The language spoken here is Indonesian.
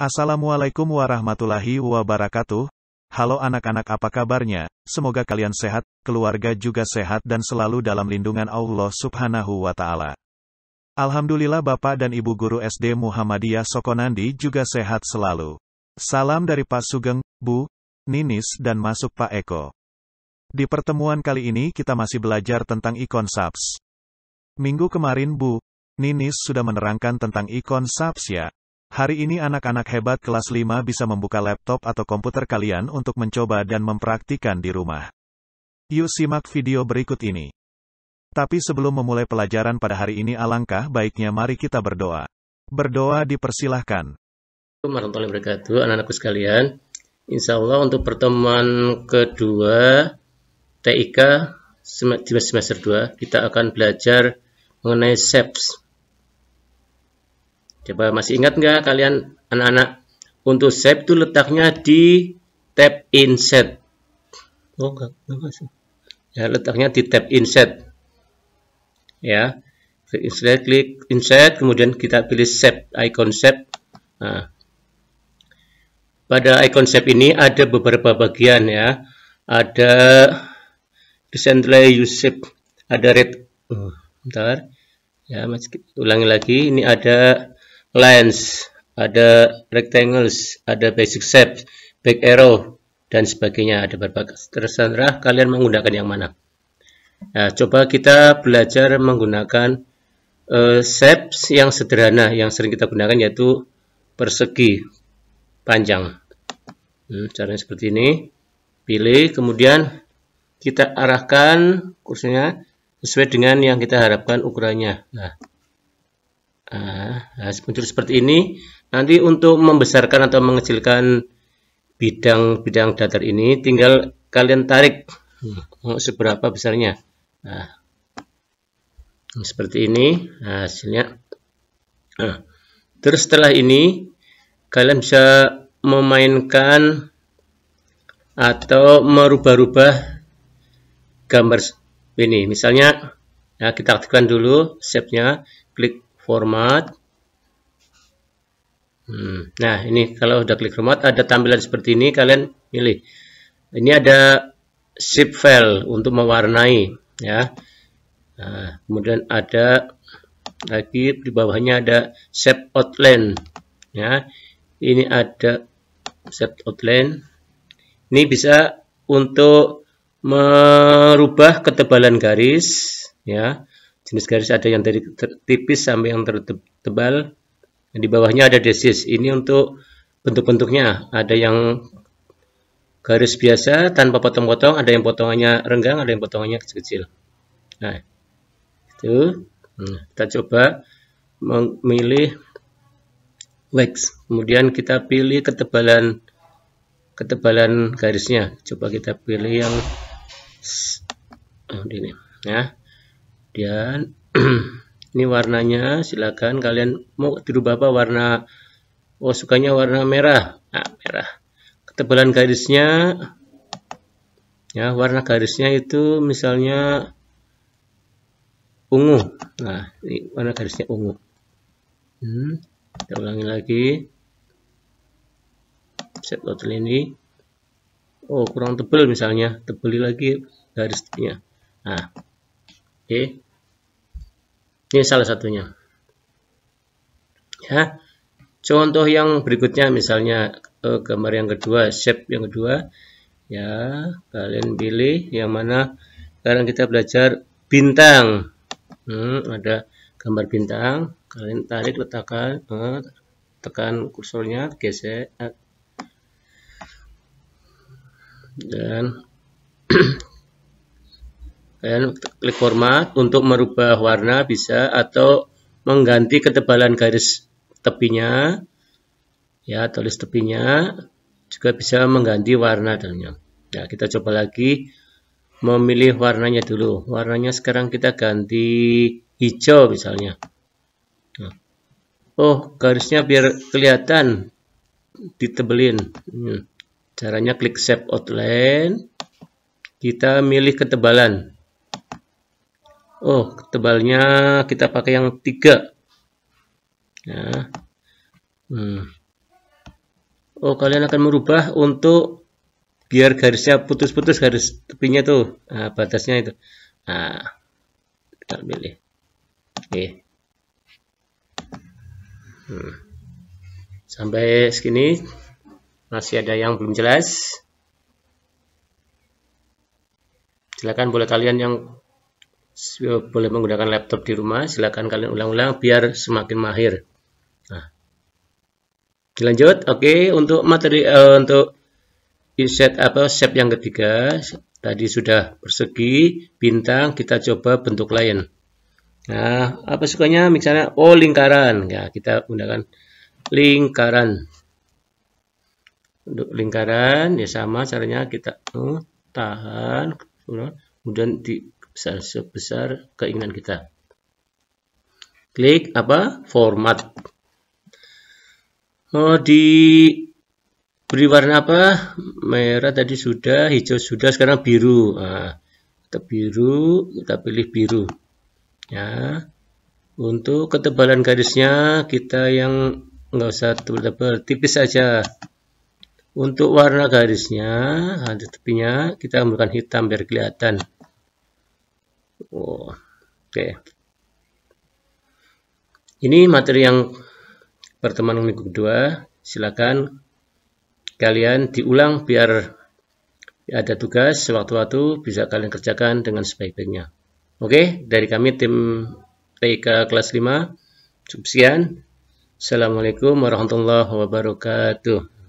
Assalamualaikum warahmatullahi wabarakatuh. Halo anak-anak apa kabarnya? Semoga kalian sehat, keluarga juga sehat dan selalu dalam lindungan Allah subhanahu wa ta'ala. Alhamdulillah Bapak dan Ibu Guru SD Muhammadiyah Sokonandi juga sehat selalu. Salam dari Pak Sugeng, Bu, Ninis dan masuk Pak Eko. Di pertemuan kali ini kita masih belajar tentang ikon subs. Minggu kemarin Bu, Ninis sudah menerangkan tentang ikon subs ya. Hari ini anak-anak hebat kelas 5 bisa membuka laptop atau komputer kalian untuk mencoba dan mempraktikkan di rumah. Yuk simak video berikut ini. Tapi sebelum memulai pelajaran pada hari ini alangkah baiknya mari kita berdoa. Berdoa dipersilahkan. Assalamualaikum warahmatullahi wabarakatuh anak-anakku sekalian. Insya Allah untuk pertemuan kedua TIK semester 2 kita akan belajar mengenai SEPS e Coba masih ingat nggak kalian anak-anak? Untuk shape itu letaknya di tab insert Oh, enggak, enggak sih. Ya, letaknya di tab insert Ya. Klik insert klik insert kemudian kita pilih shape icon shape. Nah. Pada icon shape ini ada beberapa bagian ya. Ada decentralized use shape, ada red. Uh, bentar. Ya, masih ulangi lagi. Ini ada lines, ada rectangles, ada basic shape, back arrow, dan sebagainya. Ada berbagai terserah kalian menggunakan yang mana. Nah, coba kita belajar menggunakan uh, shapes yang sederhana yang sering kita gunakan yaitu persegi panjang. Hmm, caranya seperti ini. Pilih, kemudian kita arahkan kursinya sesuai dengan yang kita harapkan ukurannya. Nah, nah, nah seperti ini nanti untuk membesarkan atau mengecilkan bidang-bidang datar ini tinggal kalian tarik hmm, seberapa besarnya nah, nah, seperti ini hasilnya nah, terus setelah ini kalian bisa memainkan atau merubah-rubah gambar ini misalnya nah, kita aktifkan dulu shape-nya klik format hmm, nah ini kalau sudah klik format ada tampilan seperti ini kalian pilih ini ada zip file untuk mewarnai ya nah, kemudian ada lagi di bawahnya ada shape outline ya ini ada shape outline ini bisa untuk merubah ketebalan garis ya jenis garis ada yang dari tipis sampai yang tertebal di bawahnya ada desis ini untuk bentuk-bentuknya ada yang garis biasa tanpa potong-potong ada yang potongannya renggang ada yang potongannya kecil-kecil nah itu nah, kita coba memilih wax kemudian kita pilih ketebalan ketebalan garisnya coba kita pilih yang oh, ini ya kemudian ini warnanya silakan kalian mau dirubah apa warna oh sukanya warna merah nah, merah ketebalan garisnya ya warna garisnya itu misalnya ungu nah ini warna garisnya ungu hmm, kita ulangi lagi set total ini oh kurang tebal misalnya tebeli lagi garisnya nah Oke. Ini salah satunya. Ya. Contoh yang berikutnya misalnya eh, gambar yang kedua, shape yang kedua. Ya, kalian pilih yang mana. Sekarang kita belajar bintang. Hmm, ada gambar bintang, kalian tarik letakkan eh, tekan kursornya, gesek dan Kalian klik format untuk merubah warna bisa atau mengganti ketebalan garis tepinya. Ya, tulis tepinya juga bisa mengganti warna dalamnya. Ya, kita coba lagi memilih warnanya dulu. Warnanya sekarang kita ganti hijau misalnya. Nah. Oh, garisnya biar kelihatan ditebelin. Hmm. Caranya klik shape outline. Kita milih ketebalan. Oh, tebalnya kita pakai yang tiga. Ya. Hmm. Oh, kalian akan merubah untuk biar garisnya putus-putus garis tepinya tuh. Nah, batasnya itu. Nah, kita pilih. Ya. Oke. Hmm. Sampai segini masih ada yang belum jelas. Silakan boleh kalian yang boleh menggunakan laptop di rumah, silahkan kalian ulang-ulang biar semakin mahir. Nah. Dilanjut, oke, okay. untuk materi uh, untuk set apa shape yang ketiga tadi sudah persegi, bintang, kita coba bentuk lain. Nah, apa sukanya misalnya oh lingkaran. Ya, kita gunakan lingkaran. Untuk lingkaran ya sama caranya kita uh, tahan kemudian di sebesar keinginan kita. Klik apa? Format. Oh, di beri warna apa? Merah tadi sudah, hijau sudah, sekarang biru. Nah, kita biru, kita pilih biru. Ya. Untuk ketebalan garisnya kita yang nggak usah tebal-tebal, tipis saja. Untuk warna garisnya, ada tepinya, kita menggunakan hitam biar kelihatan. Oh, oke. Ini materi yang pertemuan minggu kedua. Silakan kalian diulang biar ada tugas sewaktu-waktu bisa kalian kerjakan dengan sebaik-baiknya. Oke, dari kami tim TK kelas 5. Cukup sekian. Assalamualaikum warahmatullahi wabarakatuh.